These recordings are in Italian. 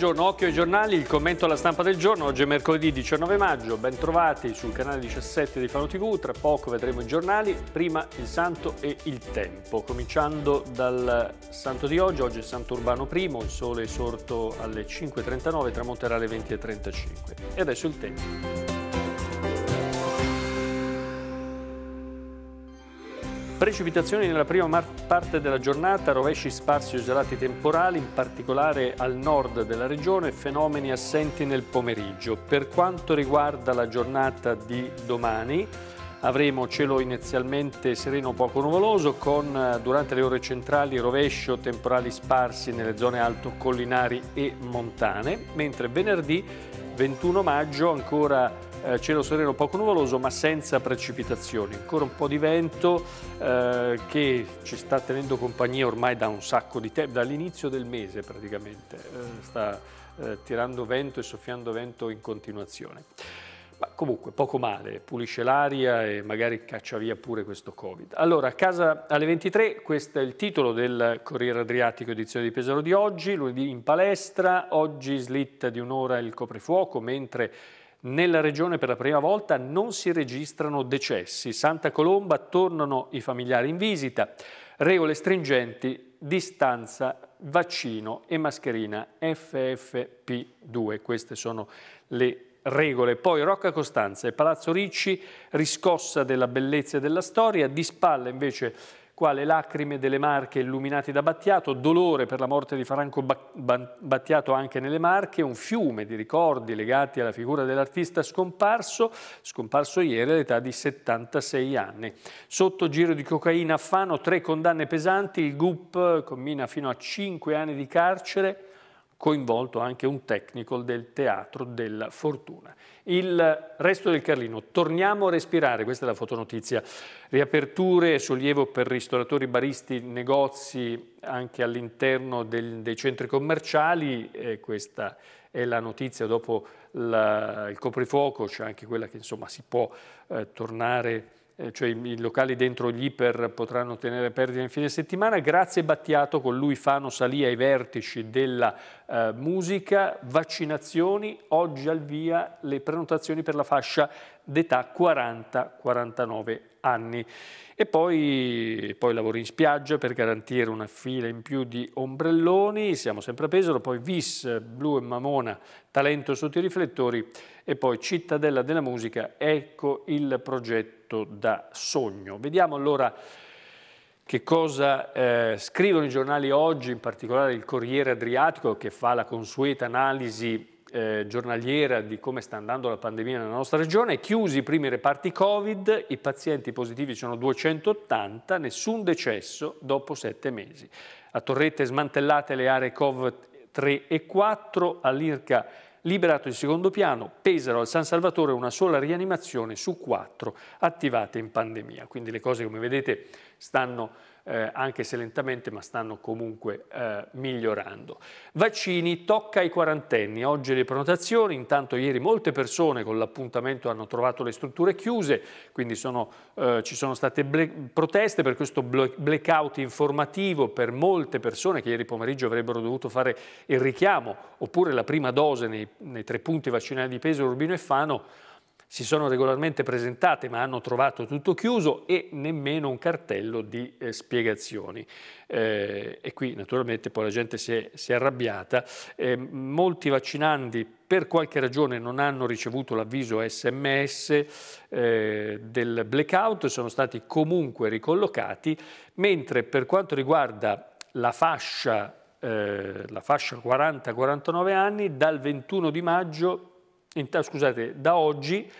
Buongiorno, occhio ai giornali, il commento alla stampa del giorno, oggi è mercoledì 19 maggio, bentrovati sul canale 17 di Fano TV, tra poco vedremo i giornali, prima il santo e il tempo, cominciando dal santo di oggi, oggi è Santo Urbano I, il sole è sorto alle 5.39, tramonterà alle 20.35 e adesso il tempo. Precipitazioni nella prima parte della giornata, rovesci sparsi o gelati temporali, in particolare al nord della regione, fenomeni assenti nel pomeriggio. Per quanto riguarda la giornata di domani, avremo cielo inizialmente sereno poco nuvoloso con durante le ore centrali rovescio temporali sparsi nelle zone alto collinari e montane, mentre venerdì 21 maggio ancora eh, cielo sereno poco nuvoloso ma senza precipitazioni, ancora un po' di vento eh, che ci sta tenendo compagnia ormai da un sacco di tempo, dall'inizio del mese praticamente, eh, sta eh, tirando vento e soffiando vento in continuazione. Ma comunque poco male, pulisce l'aria e magari caccia via pure questo Covid. Allora, a casa alle 23, questo è il titolo del Corriere Adriatico edizione di Pesaro di oggi, lunedì in palestra, oggi slitta di un'ora il coprifuoco, mentre nella regione per la prima volta non si registrano decessi. Santa Colomba tornano i familiari in visita. Regole stringenti, distanza, vaccino e mascherina FFP2. Queste sono le regole. Poi Rocca Costanza e Palazzo Ricci, riscossa della bellezza e della storia, di spalla invece quale Lacrime delle Marche illuminate da Battiato, Dolore per la morte di Franco Battiato anche nelle Marche, un fiume di ricordi legati alla figura dell'artista scomparso, scomparso ieri all'età di 76 anni. Sotto giro di cocaina a Fano, tre condanne pesanti, il GUP commina fino a 5 anni di carcere, coinvolto anche un tecnico del Teatro della Fortuna. Il resto del Carlino, torniamo a respirare, questa è la fotonotizia, riaperture e sollievo per ristoratori, baristi, negozi anche all'interno dei centri commerciali, e questa è la notizia dopo la, il coprifuoco, c'è cioè anche quella che insomma si può eh, tornare eh, cioè i locali dentro gli iper potranno tenere perdite nel fine settimana, grazie Battiato con lui Fano salì ai vertici della eh, musica, vaccinazioni, oggi al via le prenotazioni per la fascia d'età 40-49 anni. E poi, poi, lavori in spiaggia per garantire una fila in più di ombrelloni, siamo sempre a Pesaro, poi Vis, Blu e Mamona, Talento sotto i riflettori e poi Cittadella della Musica, ecco il progetto da sogno. Vediamo allora che cosa eh, scrivono i giornali oggi, in particolare il Corriere Adriatico che fa la consueta analisi eh, giornaliera di come sta andando la pandemia nella nostra regione, chiusi i primi reparti Covid, i pazienti positivi sono 280, nessun decesso dopo sette mesi. A Torrette smantellate le aree Covid 3 e 4, all'Irca liberato il secondo piano, Pesaro al San Salvatore una sola rianimazione su quattro attivate in pandemia. Quindi le cose come vedete stanno, eh, anche se lentamente, ma stanno comunque eh, migliorando. Vaccini, tocca ai quarantenni. Oggi le prenotazioni, intanto ieri molte persone con l'appuntamento hanno trovato le strutture chiuse, quindi sono, eh, ci sono state proteste per questo blackout informativo per molte persone che ieri pomeriggio avrebbero dovuto fare il richiamo oppure la prima dose nei, nei tre punti vaccinali di Peso, Urbino e Fano si sono regolarmente presentate ma hanno trovato tutto chiuso e nemmeno un cartello di eh, spiegazioni. Eh, e qui naturalmente poi la gente si è, si è arrabbiata. Eh, molti vaccinandi per qualche ragione non hanno ricevuto l'avviso sms eh, del blackout, sono stati comunque ricollocati, mentre per quanto riguarda la fascia, eh, la fascia 40-49 anni, dal 21 di maggio, in, scusate, da oggi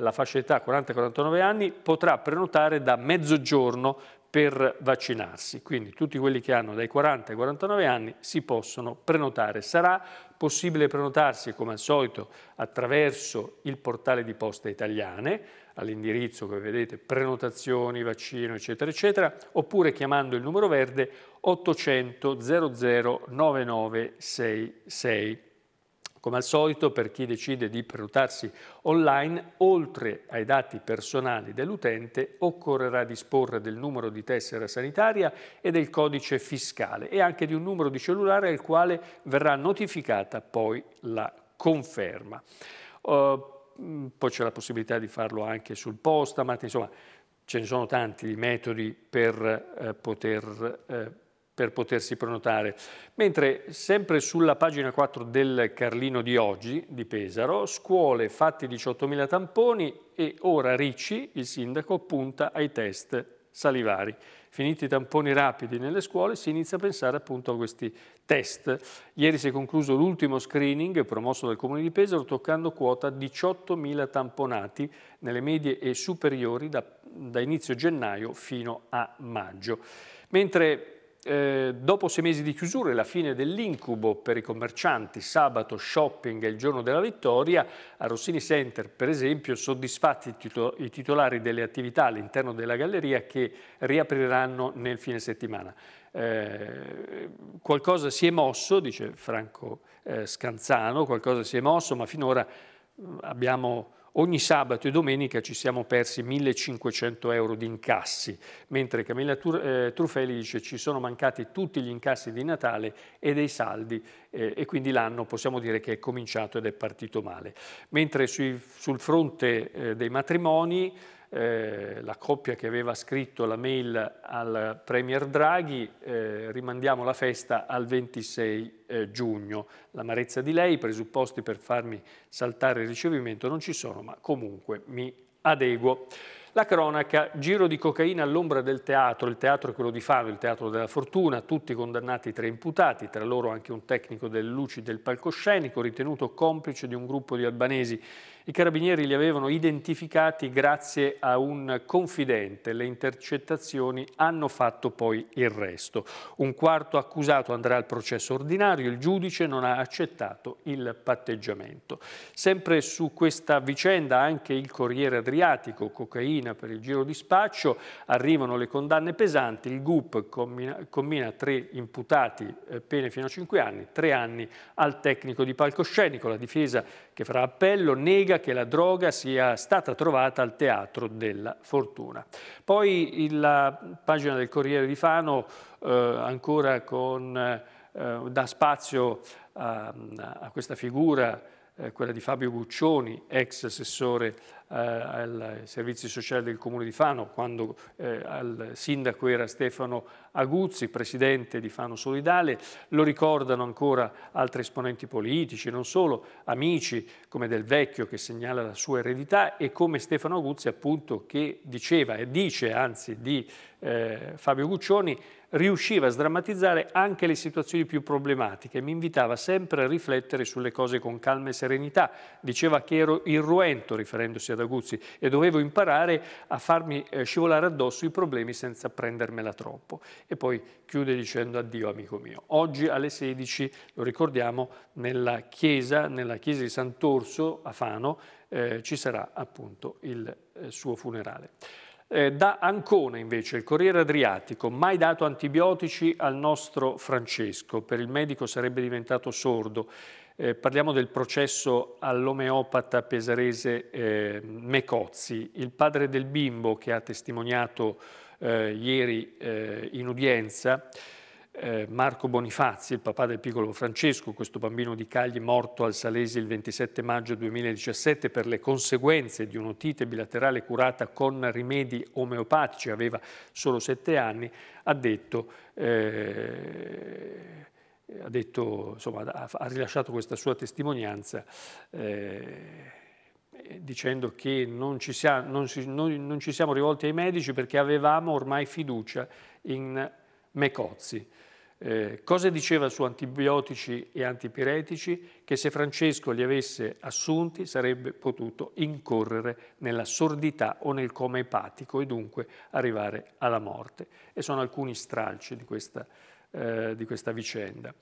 la fascia d'età 40-49 anni, potrà prenotare da mezzogiorno per vaccinarsi. Quindi tutti quelli che hanno dai 40 ai 49 anni si possono prenotare. Sarà possibile prenotarsi, come al solito, attraverso il portale di poste italiane, all'indirizzo che vedete, prenotazioni, vaccino, eccetera, eccetera, oppure chiamando il numero verde 800 00 9966. Come al solito, per chi decide di prenotarsi online, oltre ai dati personali dell'utente, occorrerà disporre del numero di tessera sanitaria e del codice fiscale e anche di un numero di cellulare al quale verrà notificata poi la conferma. Uh, poi c'è la possibilità di farlo anche sul postamat, insomma ce ne sono tanti metodi per eh, poter eh, per potersi prenotare. Mentre sempre sulla pagina 4 del Carlino di oggi di Pesaro, scuole fatti 18.000 tamponi e ora Ricci, il sindaco, punta ai test salivari. Finiti i tamponi rapidi nelle scuole si inizia a pensare appunto a questi test. Ieri si è concluso l'ultimo screening promosso dal Comune di Pesaro toccando quota 18.000 tamponati nelle medie e superiori da, da inizio gennaio fino a maggio. Mentre eh, dopo sei mesi di chiusura e la fine dell'incubo per i commercianti, sabato shopping e il giorno della vittoria, a Rossini Center per esempio soddisfatti i titolari delle attività all'interno della galleria che riapriranno nel fine settimana. Eh, qualcosa si è mosso, dice Franco eh, Scanzano, qualcosa si è mosso, ma finora mm, abbiamo Ogni sabato e domenica ci siamo persi 1500 euro di incassi, mentre Camilla eh, Truffelli dice ci sono mancati tutti gli incassi di Natale e dei saldi eh, e quindi l'anno possiamo dire che è cominciato ed è partito male. Mentre sui, sul fronte eh, dei matrimoni eh, la coppia che aveva scritto la mail al Premier Draghi, eh, rimandiamo la festa al 26 eh, giugno. L'amarezza di lei, i presupposti per farmi saltare il ricevimento non ci sono, ma comunque mi adeguo. La cronaca, giro di cocaina all'ombra del teatro, il teatro è quello di Fano, il teatro della fortuna, tutti condannati tra imputati, tra loro anche un tecnico delle luci del palcoscenico ritenuto complice di un gruppo di albanesi i carabinieri li avevano identificati grazie a un confidente. Le intercettazioni hanno fatto poi il resto. Un quarto accusato andrà al processo ordinario, il giudice non ha accettato il patteggiamento. Sempre su questa vicenda anche il Corriere Adriatico, cocaina per il giro di spaccio, arrivano le condanne pesanti, il GUP commina, combina tre imputati, eh, pene fino a cinque anni, tre anni al tecnico di palcoscenico, la difesa che farà appello, nega che la droga sia stata trovata al Teatro della Fortuna. Poi la pagina del Corriere di Fano eh, ancora con, eh, dà spazio a, a questa figura eh, quella di Fabio Guccioni, ex assessore eh, ai servizi sociali del Comune di Fano, quando eh, al sindaco era Stefano Aguzzi, presidente di Fano Solidale, lo ricordano ancora altri esponenti politici, non solo, amici come Del Vecchio che segnala la sua eredità e come Stefano Aguzzi appunto che diceva e dice anzi di eh, Fabio Guccioni riusciva a sdrammatizzare anche le situazioni più problematiche, mi invitava sempre a riflettere sulle cose con calma e serenità, diceva che ero irruento riferendosi ad Aguzzi e dovevo imparare a farmi eh, scivolare addosso i problemi senza prendermela troppo. E poi chiude dicendo addio amico mio. Oggi alle 16, lo ricordiamo, nella chiesa, nella chiesa di Sant'Orso a Fano, eh, ci sarà appunto il eh, suo funerale. Eh, da Ancona invece il Corriere Adriatico, mai dato antibiotici al nostro Francesco, per il medico sarebbe diventato sordo. Eh, parliamo del processo all'omeopata pesarese eh, Mecozzi, il padre del bimbo che ha testimoniato eh, ieri eh, in udienza eh, Marco Bonifazi, il papà del piccolo Francesco, questo bambino di Cagli morto al Salesi il 27 maggio 2017 per le conseguenze di un'otite bilaterale curata con rimedi omeopatici, aveva solo sette anni, ha detto... Eh, ha, detto, insomma, ha, rilasciato questa sua testimonianza eh, dicendo che non ci, siamo, non, si, non, non ci, siamo, rivolti ai medici perché avevamo ormai fiducia in Mecozzi. Eh, cosa diceva su antibiotici e antipiretici? Che se Francesco li avesse assunti sarebbe potuto incorrere nella sordità o nel coma epatico e dunque arrivare alla morte. E sono alcuni stralci di questa, eh, di questa vicenda.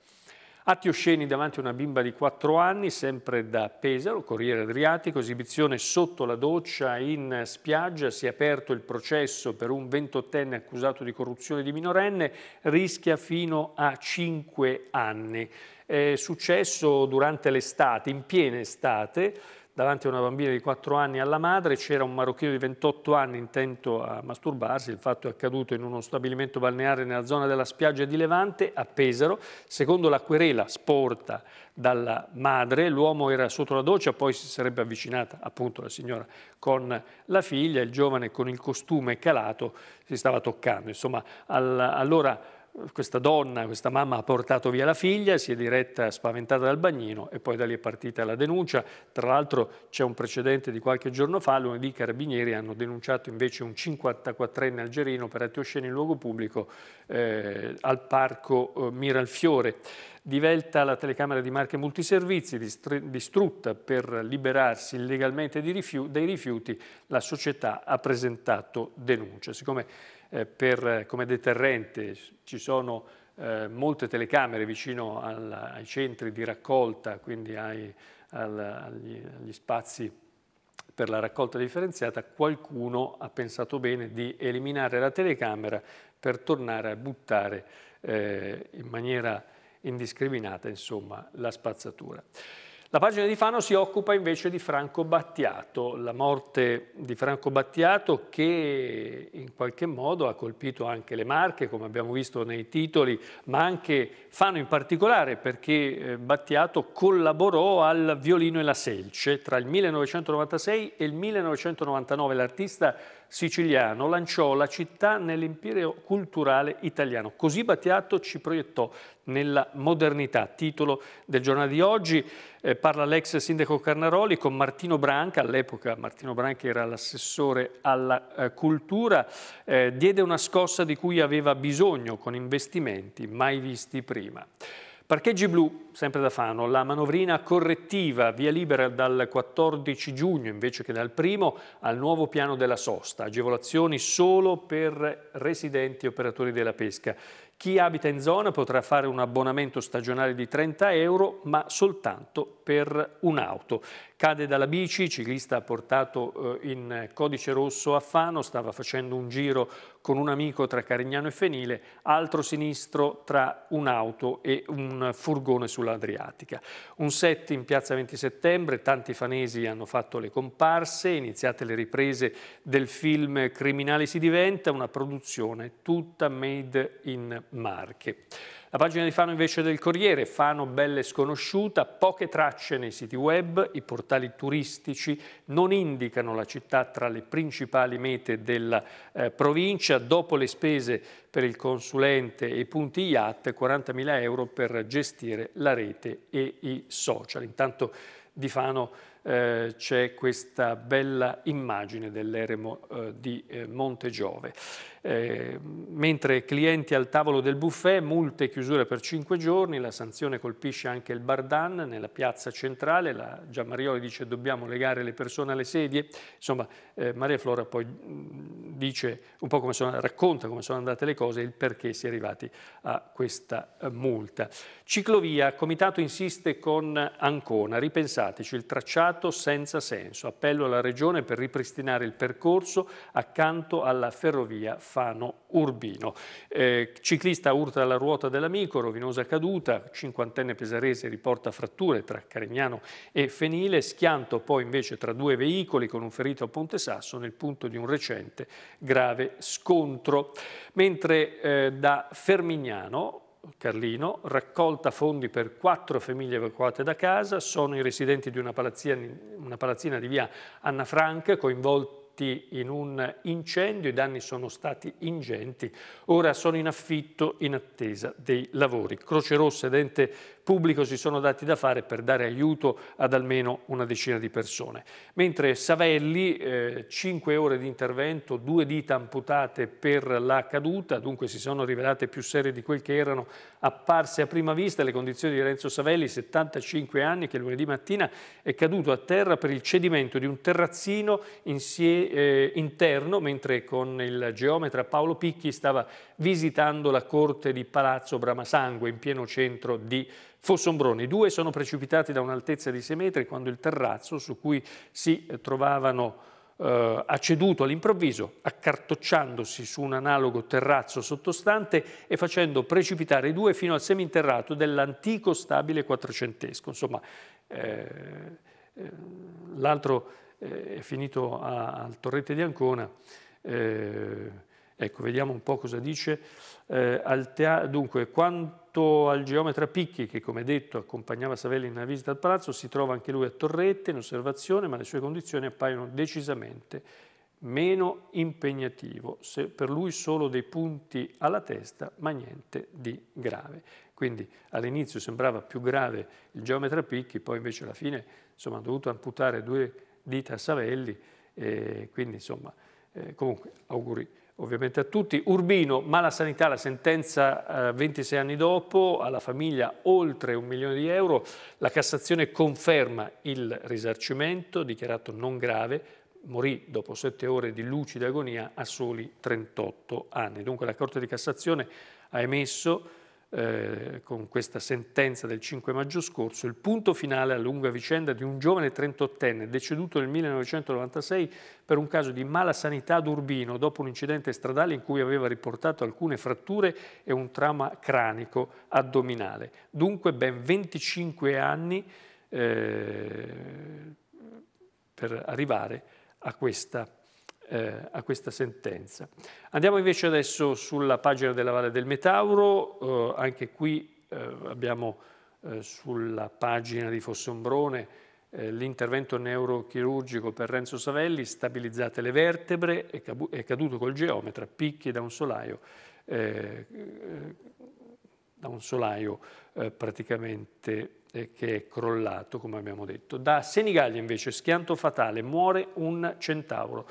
Atti osceni davanti a una bimba di 4 anni, sempre da Pesaro, Corriere Adriatico, esibizione sotto la doccia in spiaggia, si è aperto il processo per un 28enne accusato di corruzione di minorenne, rischia fino a 5 anni. È successo durante l'estate, in piena estate, davanti a una bambina di 4 anni alla madre, c'era un marocchino di 28 anni intento a masturbarsi, il fatto è accaduto in uno stabilimento balneare nella zona della spiaggia di Levante a Pesaro, secondo la querela sporta dalla madre, l'uomo era sotto la doccia, poi si sarebbe avvicinata appunto la signora con la figlia, il giovane con il costume calato si stava toccando, insomma all allora questa donna, questa mamma ha portato via la figlia, si è diretta spaventata dal bagnino e poi da lì è partita la denuncia. Tra l'altro c'è un precedente di qualche giorno fa, lunedì i carabinieri hanno denunciato invece un 54enne algerino per atti osceni in luogo pubblico eh, al parco eh, Miralfiore. Divelta la telecamera di marche multiservizi, distrutta per liberarsi illegalmente dai rifiuti, la società ha presentato denuncia. Siccome eh, per, eh, come deterrente ci sono eh, molte telecamere vicino al, ai centri di raccolta, quindi ai, al, agli, agli spazi per la raccolta differenziata, qualcuno ha pensato bene di eliminare la telecamera per tornare a buttare eh, in maniera indiscriminata insomma, la spazzatura. La pagina di Fano si occupa invece di Franco Battiato, la morte di Franco Battiato che in qualche modo ha colpito anche le Marche, come abbiamo visto nei titoli, ma anche Fano in particolare perché eh, Battiato collaborò al violino e la selce tra il 1996 e il 1999. L'artista siciliano lanciò la città nell'impero culturale italiano. Così Battiato ci proiettò nella modernità. Titolo del giornale di oggi eh, parla l'ex sindaco Carnaroli con Martino Branca, all'epoca Martino Branca era l'assessore alla eh, cultura, eh, diede una scossa di cui aveva bisogno con investimenti mai visti prima. Parcheggi blu, sempre da Fano, la manovrina correttiva, via libera dal 14 giugno invece che dal primo al nuovo piano della sosta, agevolazioni solo per residenti e operatori della pesca. Chi abita in zona potrà fare un abbonamento stagionale di 30 euro, ma soltanto per un'auto. Cade dalla bici, ciclista portato eh, in codice rosso a Fano, stava facendo un giro con un amico tra Carignano e Fenile, altro sinistro tra un'auto e un furgone sull'Adriatica. Un set in piazza 20 settembre, tanti fanesi hanno fatto le comparse, iniziate le riprese del film Criminali si diventa, una produzione tutta made in Marche. La pagina di Fano invece del Corriere, Fano belle sconosciuta, poche tracce nei siti web, i portali turistici non indicano la città tra le principali mete della eh, provincia, dopo le spese per il consulente e i punti IAT, 40.000 euro per gestire la rete e i social. Intanto di Fano eh, c'è questa bella immagine dell'eremo eh, di eh, Monte Giove. Ehm, mentre clienti al tavolo del buffet, multe e chiusure per 5 giorni, la sanzione colpisce anche il Bardan nella piazza centrale, la Giammarioli dice dobbiamo legare le persone alle sedie, insomma eh, Maria Flora poi mm, dice un po' come sono, racconta come sono andate le cose e il perché si è arrivati a questa eh, multa. Ciclovia, Comitato insiste con Ancona, ripensateci il tracciato senza senso, appello alla Regione per ripristinare il percorso accanto alla ferrovia Fano Urbino. Eh, ciclista urta la ruota dell'amico, rovinosa caduta, cinquantenne pesarese riporta fratture tra Carignano e Fenile, schianto poi invece tra due veicoli con un ferito a Ponte Sasso nel punto di un recente grave scontro. Mentre eh, da Fermignano Carlino, raccolta fondi per quattro famiglie evacuate da casa, sono i residenti di una palazzina, una palazzina di via Anna Frank, coinvolti morti in un incendio, i danni sono stati ingenti, ora sono in affitto in attesa dei lavori. Croce Rossa ed ente pubblico si sono dati da fare per dare aiuto ad almeno una decina di persone. Mentre Savelli, eh, 5 ore di intervento, due dita amputate per la caduta, dunque si sono rivelate più serie di quel che erano apparse a prima vista le condizioni di Renzo Savelli, 75 anni, che lunedì mattina è caduto a terra per il cedimento di un terrazzino in sie, eh, interno, mentre con il geometra Paolo Picchi stava visitando la corte di Palazzo Bramasangue in pieno centro di Fossombrone. I due sono precipitati da un'altezza di 6 metri quando il terrazzo su cui si eh, trovavano eh, ceduto all'improvviso, accartocciandosi su un analogo terrazzo sottostante e facendo precipitare i due fino al seminterrato dell'antico stabile quattrocentesco. Insomma, eh, eh, l'altro eh, è finito al torrente di Ancona. Eh, ecco, vediamo un po' cosa dice. dunque, quando Accanto al geometra Picchi, che come detto accompagnava Savelli nella visita al palazzo, si trova anche lui a Torrette in osservazione, ma le sue condizioni appaiono decisamente meno impegnativo, se per lui solo dei punti alla testa, ma niente di grave. Quindi all'inizio sembrava più grave il geometra Picchi, poi invece alla fine insomma, ha dovuto amputare due dita a Savelli, quindi insomma, eh, comunque auguri ovviamente a tutti. Urbino, mala sanità, la sentenza eh, 26 anni dopo, alla famiglia oltre un milione di euro, la Cassazione conferma il risarcimento, dichiarato non grave, morì dopo sette ore di lucida agonia a soli 38 anni. Dunque la Corte di Cassazione ha emesso eh, con questa sentenza del 5 maggio scorso, il punto finale alla lunga vicenda di un giovane 38enne deceduto nel 1996 per un caso di mala sanità ad Urbino dopo un incidente stradale in cui aveva riportato alcune fratture e un trauma cranico addominale. Dunque ben 25 anni eh, per arrivare a questa eh, a questa sentenza. Andiamo invece adesso sulla pagina della Valle del Metauro, eh, anche qui eh, abbiamo eh, sulla pagina di Fossombrone eh, l'intervento neurochirurgico per Renzo Savelli, stabilizzate le vertebre, è, è caduto col geometra, picchi da un solaio, eh, da un solaio praticamente che è crollato, come abbiamo detto. Da Senigallia invece, schianto fatale, muore un centauro.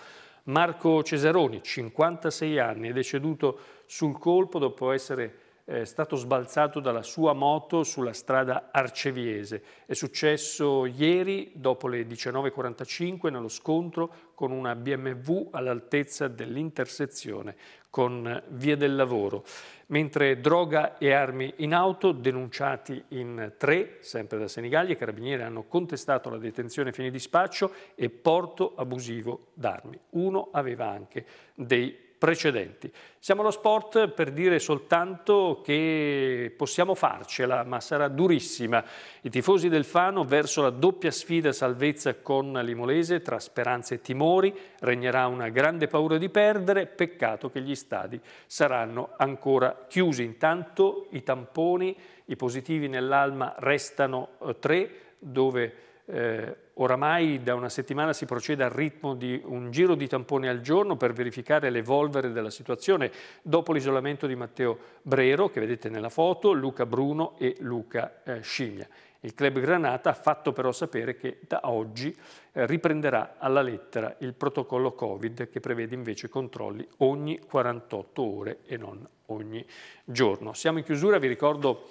Marco Cesaroni, 56 anni, è deceduto sul colpo dopo essere è stato sbalzato dalla sua moto sulla strada Arceviese. È successo ieri dopo le 19.45 nello scontro con una BMW all'altezza dell'intersezione con Via del Lavoro. Mentre droga e armi in auto, denunciati in tre, sempre da Senigallia, i carabinieri hanno contestato la detenzione fine dispaccio e porto abusivo d'armi. Uno aveva anche dei precedenti. Siamo allo sport per dire soltanto che possiamo farcela, ma sarà durissima. I tifosi del Fano verso la doppia sfida salvezza con l'Imolese tra speranze e timori, regnerà una grande paura di perdere, peccato che gli stadi saranno ancora chiusi. Intanto i tamponi, i positivi nell'alma restano eh, tre, dove eh, oramai da una settimana si procede al ritmo di un giro di tamponi al giorno per verificare l'evolvere della situazione dopo l'isolamento di Matteo Brero, che vedete nella foto, Luca Bruno e Luca eh, Scimmia. Il club Granata ha fatto però sapere che da oggi eh, riprenderà alla lettera il protocollo Covid che prevede invece controlli ogni 48 ore e non ogni giorno. Siamo in chiusura, vi ricordo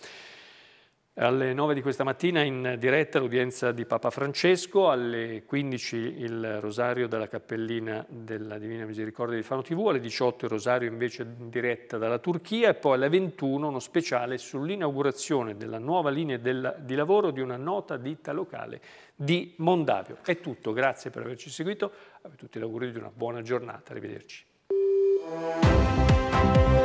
alle 9 di questa mattina in diretta l'udienza di Papa Francesco, alle 15 il rosario dalla cappellina della Divina Misericordia di Fano TV, alle 18 il rosario invece in diretta dalla Turchia e poi alle 21 uno speciale sull'inaugurazione della nuova linea del, di lavoro di una nota ditta locale di Mondavio. È tutto, grazie per averci seguito, a tutti l'augurio di una buona giornata, arrivederci.